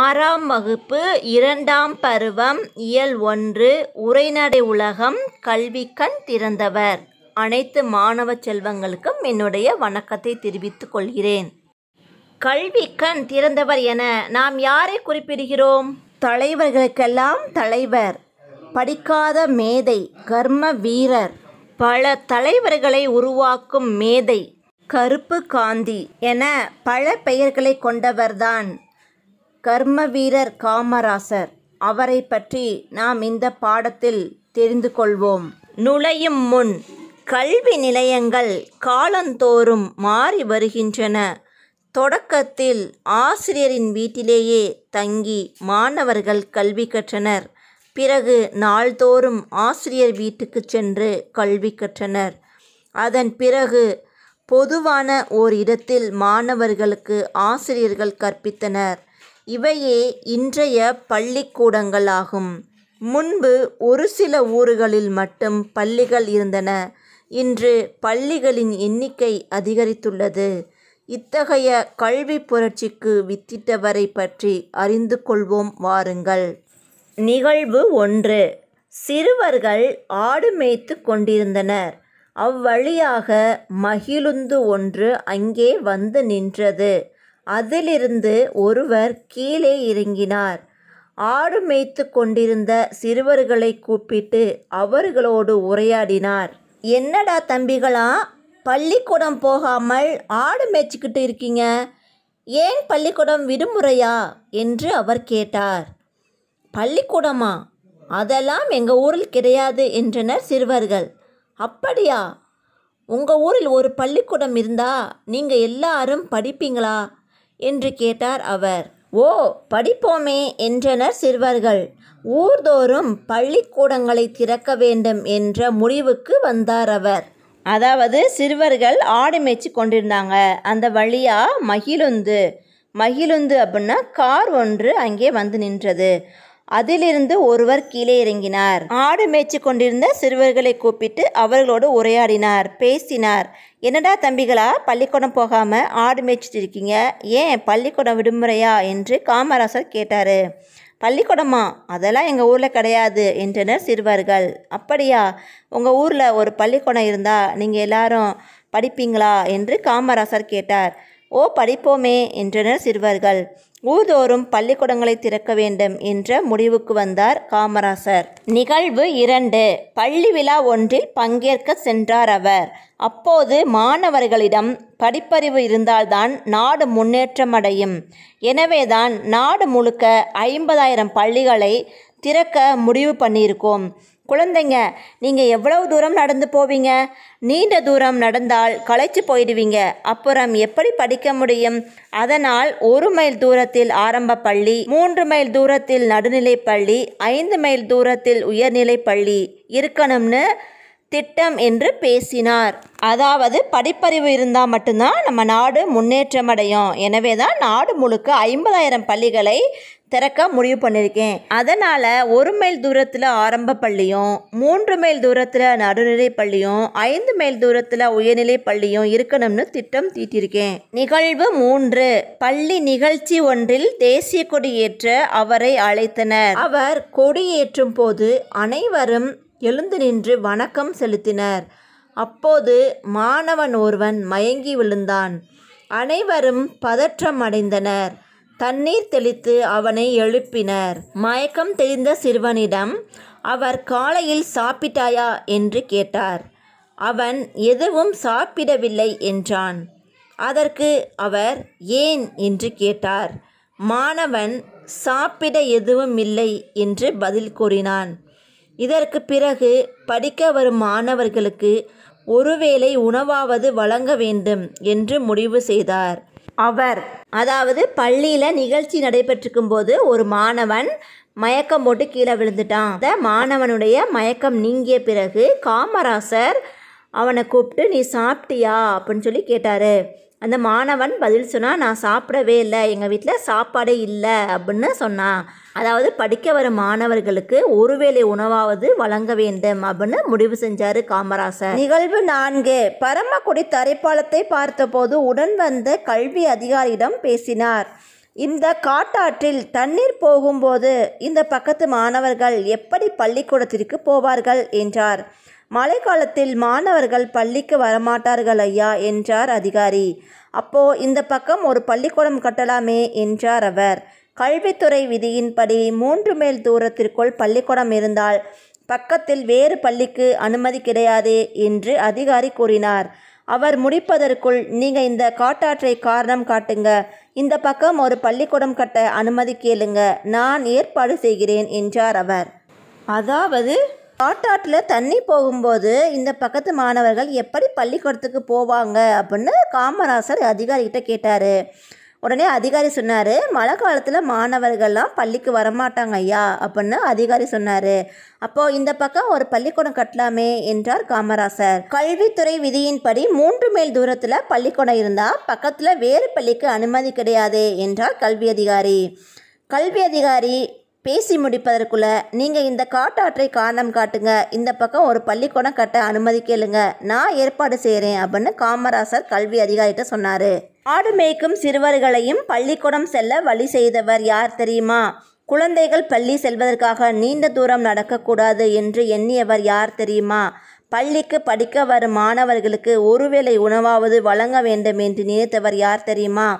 ஆறாம் வகுப்பு இரண்டாம் பருவம் இயல் ஒன்று உரைநடை உலகம் கல்விக்கண் திறந்தவர் அனைத்து மாணவ செல்வங்களுக்கும் என்னுடைய வணக்கத்தை தெரிவித்துக் கொள்கிறேன் கல்விக்கண் திறந்தவர் என நாம் யாரை குறிப்பிடுகிறோம் தலைவர்களுக்கெல்லாம் தலைவர் படிக்காத மேதை கர்ம வீரர் பல தலைவர்களை உருவாக்கும் மேதை கருப்பு காந்தி என பல பெயர்களை கொண்டவர்தான் கர்ம வீரர் காமராசர் அவரை பற்றி நாம் இந்த பாடத்தில் தெரிந்து கொள்வோம் நுழையும் முன் கல்வி நிலையங்கள் காலந்தோறும் மாறி வருகின்றன தொடக்கத்தில் ஆசிரியரின் வீட்டிலேயே தங்கி மாணவர்கள் கல்வி கற்றனர் பிறகு நாள்தோறும் ஆசிரியர் வீட்டுக்கு சென்று கல்வி கற்றனர் அதன் பிறகு பொதுவான ஓர் இடத்தில் மாணவர்களுக்கு ஆசிரியர்கள் கற்பித்தனர் இவையே இன்றைய பள்ளிக்கூடங்கள் ஆகும் முன்பு ஒரு சில ஊர்களில் மட்டும் பள்ளிகள் இருந்தன இன்று பள்ளிகளின் எண்ணிக்கை அதிகரித்துள்ளது இத்தகைய கல்வி புரட்சிக்கு வித்திட்டவரை பற்றி அறிந்து கொள்வோம் வாருங்கள் நிகழ்வு ஒன்று சிறுவர்கள் ஆடு மேய்த்து கொண்டிருந்தனர் அவ்வழியாக மகிழுந்து ஒன்று அங்கே வந்து நின்றது அதிலிருந்து ஒருவர் கீழே இறங்கினார் ஆடு மேய்த்து கொண்டிருந்த சிறுவர்களை கூப்பிட்டு அவர்களோடு உரையாடினார் என்னடா தம்பிகளா பள்ளிக்கூடம் போகாமல் ஆடு மேய்ச்சிக்கிட்டு இருக்கீங்க ஏன் பள்ளிக்கூடம் விடுமுறையா என்று அவர் கேட்டார் பள்ளிக்கூடமா அதெல்லாம் எங்கள் ஊரில் கிடையாது என்றனர் சிறுவர்கள் அப்படியா உங்கள் ஊரில் ஒரு பள்ளிக்கூடம் இருந்தா நீங்கள் எல்லாரும் படிப்பீங்களா என்று கேட்டார் அவர் ஓ படிப்போமே என்றனர் சிறுவர்கள் ஊர்தோறும் பள்ளிக்கூடங்களை திறக்க வேண்டும் என்ற முடிவுக்கு வந்தார் அவர் அதாவது சிறுவர்கள் ஆடு மேய்ச்சி கொண்டிருந்தாங்க அந்த வழியாக மகிழுந்து மகிழுந்து அப்படின்னா கார் ஒன்று அங்கே வந்து நின்றது அதிலிருந்து ஒருவர் கீழே இறங்கினார் ஆடு மேய்ச்சி கொண்டிருந்த சிறுவர்களை கூப்பிட்டு அவர்களோடு உரையாடினார் பேசினார் என்னடா தம்பிகளா பள்ளிக்கூடம் போகாமல் ஆடு மேய்ச்சிட்டு இருக்கீங்க ஏன் பள்ளிக்கூடம் விடுமுறையா என்று காமராசர் கேட்டார் பள்ளிக்கூடமா அதெல்லாம் எங்கள் ஊரில் கிடையாது என்றனர் சிறுவர்கள் அப்படியா உங்கள் ஊரில் ஒரு பள்ளிக்கூடம் இருந்தால் நீங்கள் எல்லாரும் படிப்பீங்களா என்று காமராசர் கேட்டார் ஓ படிப்போமே என்றனர் சிறுவர்கள் ஊதோறும் பள்ளிக்கூடங்களை திறக்க வேண்டும் என்ற முடிவுக்கு வந்தார் காமராசர் நிகழ்வு இரண்டு பள்ளி விழா ஒன்றில் பங்கேற்க சென்றார் அவர் அப்போது மாணவர்களிடம் படிப்பறிவு இருந்தால்தான் நாடு முன்னேற்றமடையும் எனவேதான் நாடு முழுக்க ஐம்பதாயிரம் பள்ளிகளை திறக்க முடிவு பண்ணியிருக்கோம் குழந்தைங்க நீங்கள் எவ்வளவு தூரம் நடந்து போவீங்க நீண்ட தூரம் நடந்தால் களைச்சு போயிடுவீங்க அப்புறம் எப்படி படிக்க முடியும் அதனால் ஒரு மைல் தூரத்தில் ஆரம்ப பள்ளி மூன்று மைல் தூரத்தில் நடுநிலை பள்ளி ஐந்து மைல் தூரத்தில் உயர்நிலை பள்ளி இருக்கணும்னு திட்டம் என்று பேசினார் அதாவது படிப்பறிவு இருந்தால் மட்டும்தான் நம்ம நாடு முன்னேற்றம் அடையும் எனவே தான் நாடு முழுக்க ஐம்பதாயிரம் பள்ளிகளை திறக்க முடிவு பண்ணியிருக்கேன் அதனால் ஒரு மைல் தூரத்தில் ஆரம்ப பள்ளியும் மூன்று மைல் தூரத்தில் நடுநிலை பள்ளியும் ஐந்து மைல் தூரத்தில் உயர்நிலை பள்ளியும் இருக்கணும்னு திட்டம் தீட்டியிருக்கேன் நிகழ்வு மூன்று பள்ளி நிகழ்ச்சி ஒன்றில் தேசிய கொடி ஏற்ற அவரை அழைத்தனர் அவர் கொடியேற்றும் போது அனைவரும் எழுந்து நின்று வணக்கம் செலுத்தினர் அப்போது மாணவன் ஒருவன் மயங்கி விழுந்தான் அனைவரும் பதற்றம் அடைந்தனர் தண்ணீர் தெளித்து அவனை எழுப்பினர் மயக்கம் தெரிந்த சிறுவனிடம் அவர் காலையில் சாப்பிட்டாயா என்று கேட்டார் அவன் எதுவும் சாப்பிடவில்லை என்றான் அதற்கு அவர் ஏன் என்று கேட்டார் மாணவன் சாப்பிட எதுவும் இல்லை என்று பதில் கூறினான் இதற்கு பிறகு படிக்க வரும் மாணவர்களுக்கு ஒருவேளை உணவாவது வழங்க வேண்டும் என்று முடிவு செய்தார் அவர் அதாவது பள்ளியில் நிகழ்ச்சி நடைபெற்றிருக்கும் போது ஒரு மாணவன் மயக்கம் போட்டு கீழே விழுந்துட்டான் அந்த மாணவனுடைய மயக்கம் நீங்கிய பிறகு காமராசர் அவனை கூப்பிட்டு நீ சாப்பிட்டியா அப்படின்னு சொல்லி கேட்டார் அந்த மாணவன் பதில் சொன்னால் நான் சாப்பிடவே இல்லை எங்கள் வீட்டில் சாப்பாடே இல்லை அப்படின்னு சொன்னான் அதாவது படிக்க வரும் மாணவர்களுக்கு ஒருவேளை உணவாவது வழங்க வேண்டும் அப்படின்னு முடிவு செஞ்சார் காமராசர் நிகழ்வு நான்கு பரமக்குடி தரைப்பாலத்தை பார்த்தபோது உடன் வந்த கல்வி அதிகாரியிடம் பேசினார் இந்த காட்டாற்றில் தண்ணீர் போகும்போது இந்த பக்கத்து மாணவர்கள் எப்படி பள்ளிக்கூடத்திற்கு போவார்கள் என்றார் மழை காலத்தில் மாணவர்கள் பள்ளிக்கு வரமாட்டார்கள் ஐயா என்றார் அதிகாரி அப்போ இந்த பக்கம் ஒரு பள்ளிக்கூடம் கட்டலாமே என்றார் அவர் கல்வித்துறை விதியின்படி மூன்று மைல் தூரத்திற்குள் பள்ளிக்கூடம் இருந்தால் பக்கத்தில் வேறு பள்ளிக்கு அனுமதி கிடையாது என்று அதிகாரி கூறினார் அவர் முடிப்பதற்குள் நீங்கள் இந்த காட்டாற்றை காரணம் காட்டுங்க இந்த பக்கம் ஒரு பள்ளிக்கூடம் கட்ட அனுமதி கேளுங்க நான் ஏற்பாடு செய்கிறேன் என்றார் அவர் அதாவது காட்டாற்றில் தண்ணி போகும்போது இந்த பக்கத்து மாணவர்கள் எப்படி பள்ளிக்கூடத்துக்கு போவாங்க அப்படின்னு காமராசர் அதிகாரிகிட்ட கேட்டார் உடனே அதிகாரி சொன்னார் மழை காலத்தில் மாணவர்கள்லாம் பள்ளிக்கு வரமாட்டாங்க ஐயா அப்படின்னு அதிகாரி சொன்னார் அப்போது இந்த பக்கம் ஒரு பள்ளிக்கூடம் கட்டலாமே என்றார் காமராசர் கல்வித்துறை விதியின்படி மூன்று மைல் தூரத்தில் பள்ளிக்கூடம் இருந்தால் பக்கத்தில் வேறு பள்ளிக்கு அனுமதி கிடையாது என்றார் கல்வி அதிகாரி கல்வி அதிகாரி பேசி முடிப்பதற்குள்ளே நீங்கள் இந்த காட்டாற்றை காரணம் காட்டுங்க இந்த பக்கம் ஒரு பள்ளிக்கூடம் கட்ட அனுமதி கேளுங்க நான் ஏற்பாடு செய்கிறேன் அப்படின்னு காமராசர் கல்வி அதிகாரிகிட்ட சொன்னார் ஆடு மேய்க்கும் சிறுவர்களையும் பள்ளிக்கூடம் செல்ல வழி செய்தவர் யார் தெரியுமா குழந்தைகள் பள்ளி செல்வதற்காக நீண்ட தூரம் நடக்கக்கூடாது என்று எண்ணியவர் யார் தெரியுமா பள்ளிக்கு படிக்க வரும் மாணவர்களுக்கு ஒருவேளை உணவாவது வழங்க வேண்டும் என்று நினைத்தவர் யார் தெரியுமா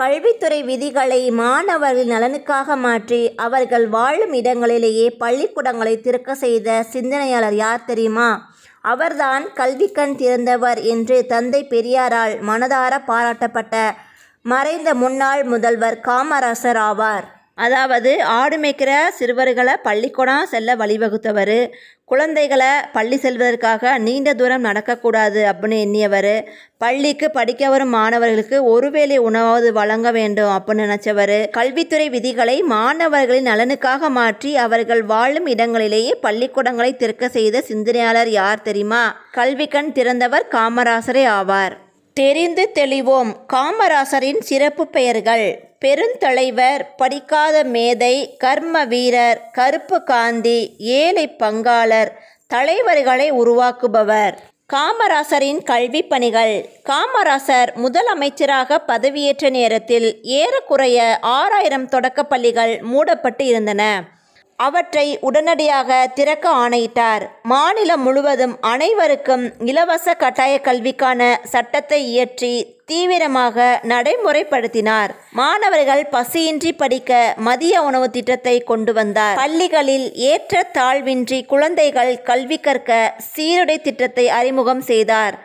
கல்வித்துறை விதிகளை மாணவர்களின் நலனுக்காக மாற்றி அவர்கள் வாழும் இடங்களிலேயே பள்ளிக்கூடங்களை திறக்க செய்த சிந்தனையாளர் யார் தெரியுமா அவர்தான் கல்விக்கண் திறந்தவர் என்று தந்தை பெரியாரால் மனதார பாராட்டப்பட்ட மறைந்த முன்னாள் முதல்வர் காமராசர் ஆவார் அதாவது ஆடு மேய்க்கிற சிறுவர்களை பள்ளிக்கூடம் செல்ல வழிவகுத்தவர் குழந்தைகளை பள்ளி செல்வதற்காக நீண்ட தூரம் நடக்கக்கூடாது அப்படின்னு எண்ணியவர் பள்ளிக்கு படிக்க வரும் மாணவர்களுக்கு ஒருவேளை உணவாவது வழங்க வேண்டும் அப்படின்னு நினச்சவர் கல்வித்துறை விதிகளை மாணவர்களின் நலனுக்காக மாற்றி அவர்கள் வாழும் இடங்களிலேயே பள்ளிக்கூடங்களை திறக்க செய்த சிந்தனையாளர் யார் தெரியுமா கல்விக்கண் திறந்தவர் காமராசரே ஆவார் தெரிந்து தெளிவோம் காமராசரின் சிறப்பு பெயர்கள் பெருந்தலைவர் படிக்காத மேதை கர்ம வீரர் கருப்பு காந்தி ஏழை பங்காளர் தலைவர்களை உருவாக்குபவர் காமராசரின் கல்வி பணிகள் காமராசர் முதலமைச்சராக பதவியேற்ற நேரத்தில் ஏறக்குறைய ஆறாயிரம் தொடக்க பள்ளிகள் மூடப்பட்டு இருந்தன அவற்றை உடனடியாக திறக்க ஆணையிட்டார் மாநிலம் முழுவதும் அனைவருக்கும் இலவச கட்டாய கல்விக்கான சட்டத்தை இயற்றி தீவிரமாக நடைமுறைப்படுத்தினார் மாணவர்கள் பசியின்றி படிக்க மதிய உணவு திட்டத்தை கொண்டு வந்தார் பள்ளிகளில் ஏற்ற தாழ்வின்றி குழந்தைகள் கல்வி கற்க சீருடை திட்டத்தை அறிமுகம் செய்தார்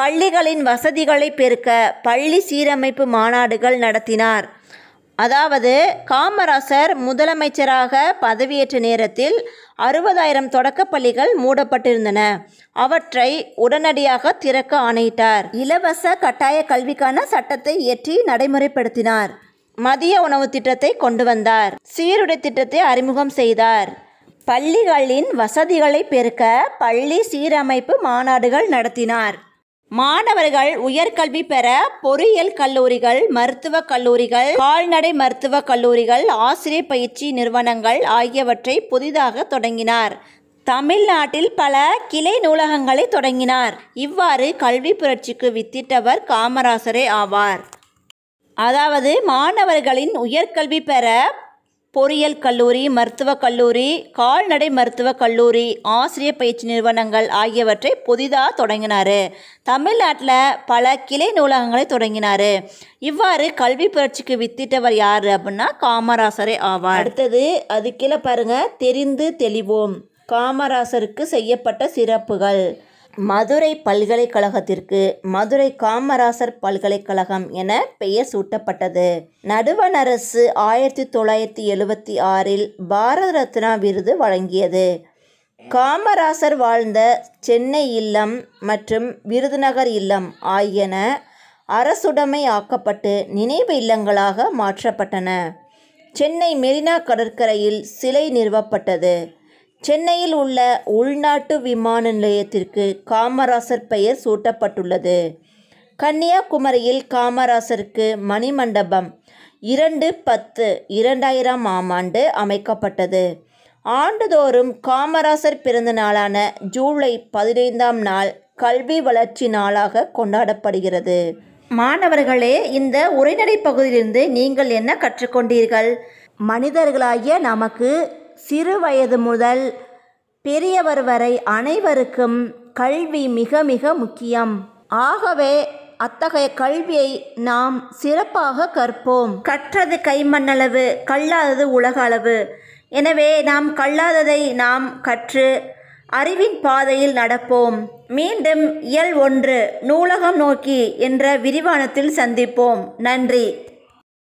பள்ளிகளின் வசதிகளை பெருக்க பள்ளி சீரமைப்பு மாநாடுகள் நடத்தினார் அதாவது காமராசர் முதலமைச்சராக பதவியேற்ற நேரத்தில் அறுபதாயிரம் தொடக்க பள்ளிகள் மூடப்பட்டிருந்தன அவற்றை உடனடியாக திறக்க ஆணையிட்டார் இலவச கட்டாய கல்விக்கான சட்டத்தை இயற்றி நடைமுறைப்படுத்தினார் மதிய உணவு திட்டத்தை கொண்டு வந்தார் சீருடை திட்டத்தை அறிமுகம் செய்தார் பள்ளிகளின் வசதிகளை பெருக்க பள்ளி சீரமைப்பு மாநாடுகள் நடத்தினார் மாணவர்கள் உயர்கல்வி பெற பொறியியல் கல்லூரிகள் மருத்துவக் கல்லூரிகள் கால்நடை மருத்துவக் கல்லூரிகள் ஆசிரியர் பயிற்சி நிறுவனங்கள் ஆகியவற்றை புதிதாக தொடங்கினார் தமிழ்நாட்டில் பல கிளை நூலகங்களை தொடங்கினார் இவ்வாறு கல்வி புரட்சிக்கு வித்திட்டவர் காமராசரே ஆவார் அதாவது மாணவர்களின் உயர்கல்வி பெற பொறியியல் கல்லூரி மருத்துவக் கல்லூரி கால்நடை மருத்துவக் கல்லூரி ஆசிரியர் பயிற்சி நிறுவனங்கள் ஆகியவற்றை புதிதாக தொடங்கினார் தமிழ்நாட்டில் பல கிளை நூலகங்களை தொடங்கினார் இவ்வாறு கல்வி புரட்சிக்கு வித்திட்டவர் யார் அப்படின்னா காமராசரே ஆவார் அடுத்தது அது கீழே பாருங்கள் தெரிந்து தெளிவோம் காமராசருக்கு செய்யப்பட்ட சிறப்புகள் மதுரை பல்கலைக்கழகத்திற்கு மதுரை காமராசர் பல்கலைக்கழகம் என பெயர் சூட்டப்பட்டது நடுவணரசு ஆயிரத்தி தொள்ளாயிரத்தி எழுபத்தி ஆறில் பாரத ரத்னா விருது வழங்கியது காமராசர் வாழ்ந்த சென்னை இல்லம் மற்றும் விருதுநகர் இல்லம் ஆகியன அரசுடைமை ஆக்கப்பட்டு நினைவு இல்லங்களாக மாற்றப்பட்டன சென்னை மெரினா கடற்கரையில் சிலை நிறுவப்பட்டது சென்னையில் உள்ள உள்நாட்டு விமான நிலையத்திற்கு காமராசர் பெயர் சூட்டப்பட்டுள்ளது கன்னியாகுமரியில் காமராசருக்கு மணிமண்டபம் இரண்டு பத்து இரண்டாயிரம் ஆம் ஆண்டு அமைக்கப்பட்டது ஆண்டுதோறும் காமராசர் பிறந்த நாளான ஜூலை பதினைந்தாம் நாள் கல்வி வளர்ச்சி நாளாக கொண்டாடப்படுகிறது மாணவர்களே இந்த உரைநடை பகுதியிலிருந்து நீங்கள் என்ன கற்றுக்கொண்டீர்கள் மனிதர்களாகிய நமக்கு சிறு வயது முதல் பெரியவர் வரை அனைவருக்கும் கல்வி மிக மிக முக்கியம் ஆகவே அத்தகைய கல்வியை நாம் சிறப்பாக கற்போம் கற்றது கைமண்ணளவு கல்லாதது உலக அளவு எனவே நாம் கல்லாததை நாம் கற்று அறிவின் பாதையில் நடப்போம் மீண்டும் இயல் ஒன்று நூலகம் நோக்கி என்ற விரிவானத்தில் சந்திப்போம் நன்றி